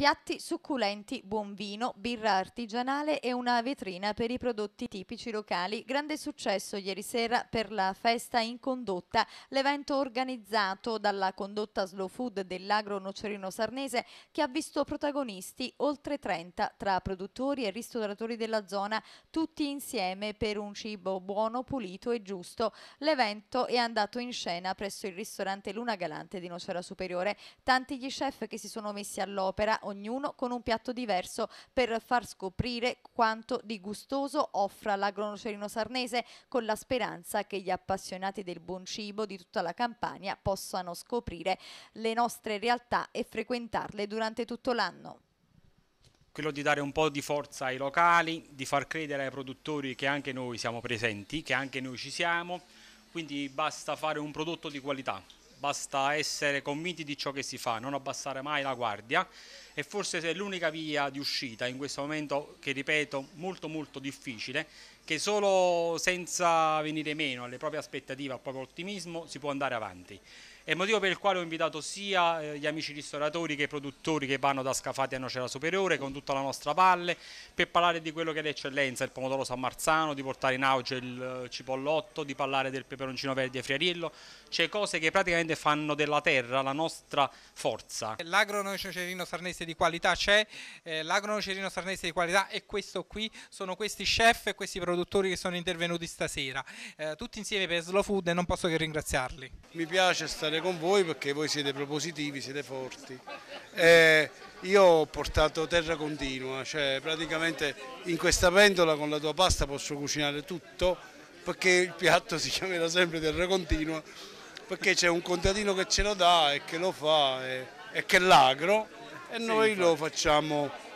Piatti succulenti, buon vino, birra artigianale e una vetrina per i prodotti tipici locali. Grande successo ieri sera per la festa in condotta. L'evento organizzato dalla condotta Slow Food dell'Agro Nocerino Sarnese che ha visto protagonisti oltre 30 tra produttori e ristoratori della zona, tutti insieme per un cibo buono, pulito e giusto. L'evento è andato in scena presso il ristorante Luna Galante di Nocera Superiore. Tanti gli chef che si sono messi all'opera ognuno con un piatto diverso per far scoprire quanto di gustoso offra l'agronocerino sarnese con la speranza che gli appassionati del buon cibo di tutta la Campania possano scoprire le nostre realtà e frequentarle durante tutto l'anno quello di dare un po' di forza ai locali, di far credere ai produttori che anche noi siamo presenti, che anche noi ci siamo, quindi basta fare un prodotto di qualità, basta essere convinti di ciò che si fa, non abbassare mai la guardia e forse è l'unica via di uscita in questo momento che ripeto molto molto difficile che solo senza venire meno alle proprie aspettative, al proprio ottimismo si può andare avanti. È il motivo per il quale ho invitato sia eh, gli amici ristoratori che i produttori che vanno da Scafati a Nocera Superiore con tutta la nostra valle per parlare di quello che è l'eccellenza, il pomodoro San Marzano, di portare in auge il eh, cipollotto, di parlare del peperoncino verde e friariello. C'è cioè cose che praticamente fanno della terra la nostra forza. L'agro Nocecerino Sarnese di qualità c'è, eh, l'agrono cerino sarnese di qualità e questo qui sono questi chef e questi produttori che sono intervenuti stasera, eh, tutti insieme per Slow Food e non posso che ringraziarli. Mi piace stare con voi perché voi siete propositivi, siete forti. Eh, io ho portato terra continua, cioè praticamente in questa pentola con la tua pasta posso cucinare tutto perché il piatto si chiamerà sempre terra continua perché c'è un contadino che ce lo dà e che lo fa e, e che l'agro e noi lo facciamo